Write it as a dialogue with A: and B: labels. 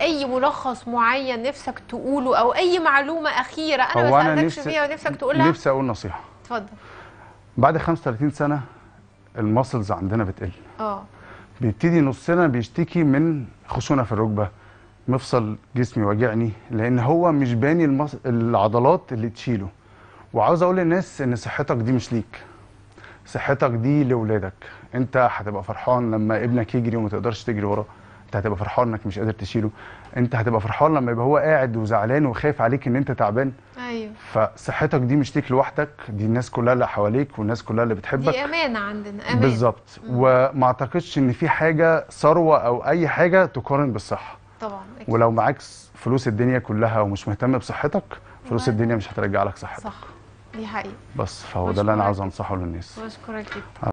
A: اي ملخص معين نفسك تقوله او اي معلومه اخيره انا ما سالتكش فيها ونفسك تقولها نفسي اقول نصيحه اتفضل
B: بعد 35 سنه الماسلز عندنا بتقل اه بيبتدي نصنا بيشتكي من خشونه في الركبه مفصل جسمي واجعني لان هو مش باني المص... العضلات اللي تشيله وعاوز اقول للناس ان صحتك دي مش ليك صحتك دي لاولادك انت هتبقى فرحان لما ابنك يجري وما تقدرش تجري وراه انت هتبقى فرحان انك مش قادر تشيله انت هتبقى فرحان لما يبقى هو قاعد وزعلان وخايف عليك ان انت تعبان ايوه فصحتك دي مش ليك لوحدك دي الناس كلها اللي حواليك والناس كلها اللي بتحبك دي
A: امانه عندنا امانه
B: بالظبط وما اعتقدش ان في حاجه ثروه او اي حاجه تقارن بالصحه طبعا أكيد. ولو معاك فلوس الدنيا كلها ومش مهتم بصحتك فلوس الدنيا مش هترجع لك صحتك
A: صح دي حقيقة
B: بس فهو ده اللي انا عاوز انصحه للناس
A: بشكرك جدا